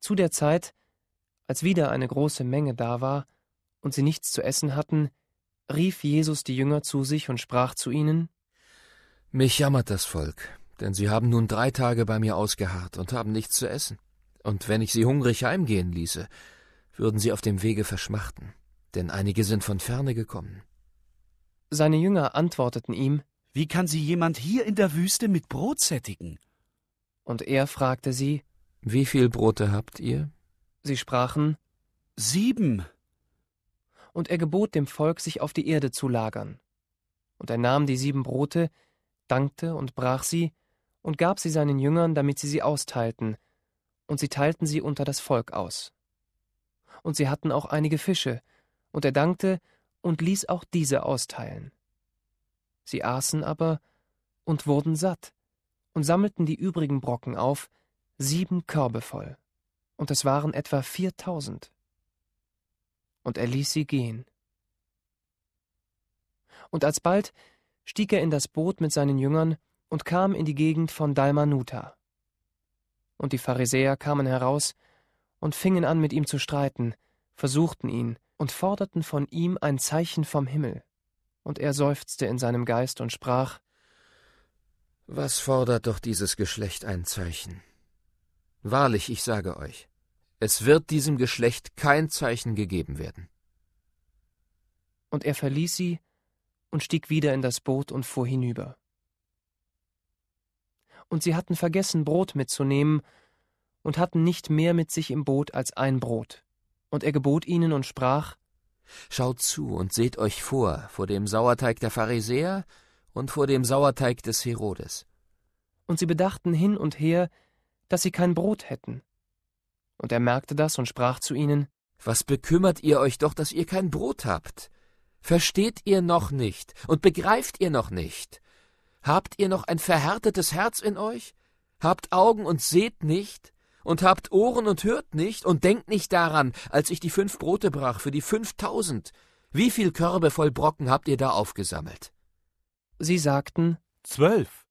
Zu der Zeit, als wieder eine große Menge da war und sie nichts zu essen hatten, rief Jesus die Jünger zu sich und sprach zu ihnen Mich jammert das Volk, denn sie haben nun drei Tage bei mir ausgeharrt und haben nichts zu essen. Und wenn ich sie hungrig heimgehen ließe, würden sie auf dem Wege verschmachten, denn einige sind von ferne gekommen. Seine Jünger antworteten ihm Wie kann sie jemand hier in der Wüste mit Brot sättigen? Und er fragte sie wie viel Brote habt ihr? Sie sprachen Sieben. Und er gebot dem Volk, sich auf die Erde zu lagern. Und er nahm die sieben Brote, dankte und brach sie, und gab sie seinen Jüngern, damit sie sie austeilten, und sie teilten sie unter das Volk aus. Und sie hatten auch einige Fische, und er dankte und ließ auch diese austeilen. Sie aßen aber und wurden satt, und sammelten die übrigen Brocken auf, sieben Körbe voll, und es waren etwa viertausend. Und er ließ sie gehen. Und alsbald stieg er in das Boot mit seinen Jüngern und kam in die Gegend von Dalmanuta. Und die Pharisäer kamen heraus und fingen an, mit ihm zu streiten, versuchten ihn und forderten von ihm ein Zeichen vom Himmel. Und er seufzte in seinem Geist und sprach: Was fordert doch dieses Geschlecht ein Zeichen? Wahrlich, ich sage euch, es wird diesem Geschlecht kein Zeichen gegeben werden. Und er verließ sie und stieg wieder in das Boot und fuhr hinüber. Und sie hatten vergessen, Brot mitzunehmen, und hatten nicht mehr mit sich im Boot als ein Brot. Und er gebot ihnen und sprach Schaut zu und seht euch vor, vor dem Sauerteig der Pharisäer und vor dem Sauerteig des Herodes. Und sie bedachten hin und her, dass sie kein Brot hätten. Und er merkte das und sprach zu ihnen Was bekümmert ihr euch doch, dass ihr kein Brot habt? Versteht ihr noch nicht und begreift ihr noch nicht? Habt ihr noch ein verhärtetes Herz in euch? Habt Augen und seht nicht? Und habt Ohren und hört nicht? Und denkt nicht daran, als ich die fünf Brote brach für die fünftausend. Wie viel Körbe voll Brocken habt ihr da aufgesammelt? Sie sagten Zwölf.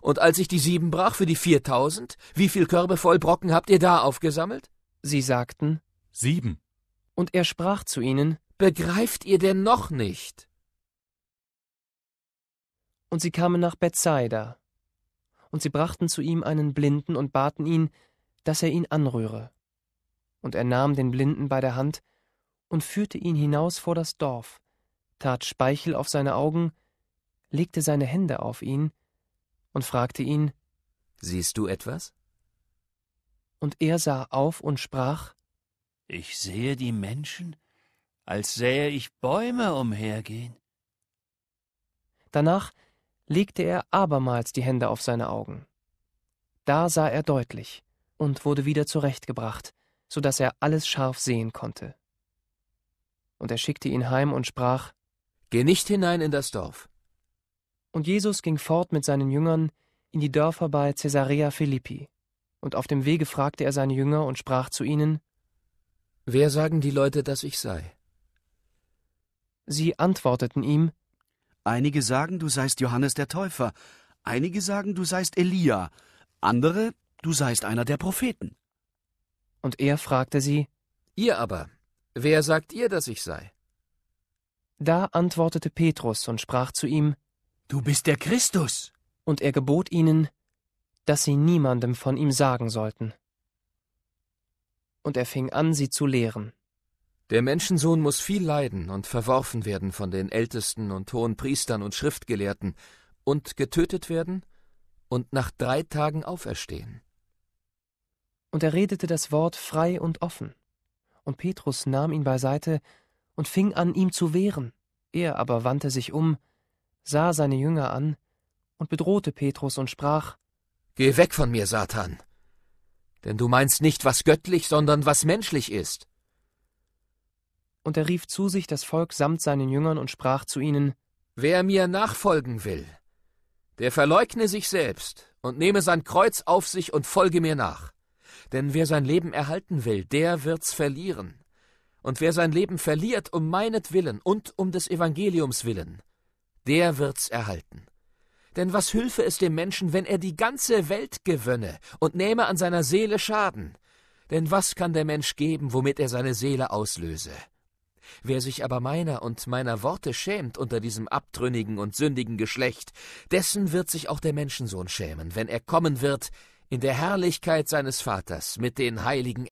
Und als ich die sieben brach für die viertausend, wie viel Körbe voll Brocken habt ihr da aufgesammelt? Sie sagten, Sieben. Und er sprach zu ihnen, Begreift ihr denn noch nicht? Und sie kamen nach Bethsaida. Und sie brachten zu ihm einen Blinden und baten ihn, dass er ihn anrühre. Und er nahm den Blinden bei der Hand und führte ihn hinaus vor das Dorf, tat Speichel auf seine Augen, legte seine Hände auf ihn und fragte ihn Siehst du etwas? Und er sah auf und sprach Ich sehe die Menschen, als sähe ich Bäume umhergehen. Danach legte er abermals die Hände auf seine Augen. Da sah er deutlich und wurde wieder zurechtgebracht, so daß er alles scharf sehen konnte. Und er schickte ihn heim und sprach Geh nicht hinein in das Dorf, und Jesus ging fort mit seinen Jüngern in die Dörfer bei Caesarea Philippi. Und auf dem Wege fragte er seine Jünger und sprach zu ihnen: Wer sagen die Leute, dass ich sei? Sie antworteten ihm: Einige sagen, du seist Johannes der Täufer, einige sagen, du seist Elia, andere, du seist einer der Propheten. Und er fragte sie: Ihr aber, wer sagt ihr, dass ich sei? Da antwortete Petrus und sprach zu ihm: Du bist der Christus. Und er gebot ihnen, dass sie niemandem von ihm sagen sollten. Und er fing an, sie zu lehren. Der Menschensohn muss viel leiden und verworfen werden von den Ältesten und hohen Priestern und Schriftgelehrten und getötet werden und nach drei Tagen auferstehen. Und er redete das Wort frei und offen. Und Petrus nahm ihn beiseite und fing an, ihm zu wehren. Er aber wandte sich um sah seine Jünger an und bedrohte Petrus und sprach Geh weg von mir, Satan, denn du meinst nicht, was göttlich, sondern was menschlich ist. Und er rief zu sich das Volk samt seinen Jüngern und sprach zu ihnen Wer mir nachfolgen will, der verleugne sich selbst und nehme sein Kreuz auf sich und folge mir nach. Denn wer sein Leben erhalten will, der wird's verlieren. Und wer sein Leben verliert um meinetwillen und um des Evangeliums willen, der wird's erhalten. Denn was hülfe es dem Menschen, wenn er die ganze Welt gewönne und nähme an seiner Seele Schaden? Denn was kann der Mensch geben, womit er seine Seele auslöse? Wer sich aber meiner und meiner Worte schämt unter diesem abtrünnigen und sündigen Geschlecht, dessen wird sich auch der Menschensohn schämen, wenn er kommen wird in der Herrlichkeit seines Vaters mit den heiligen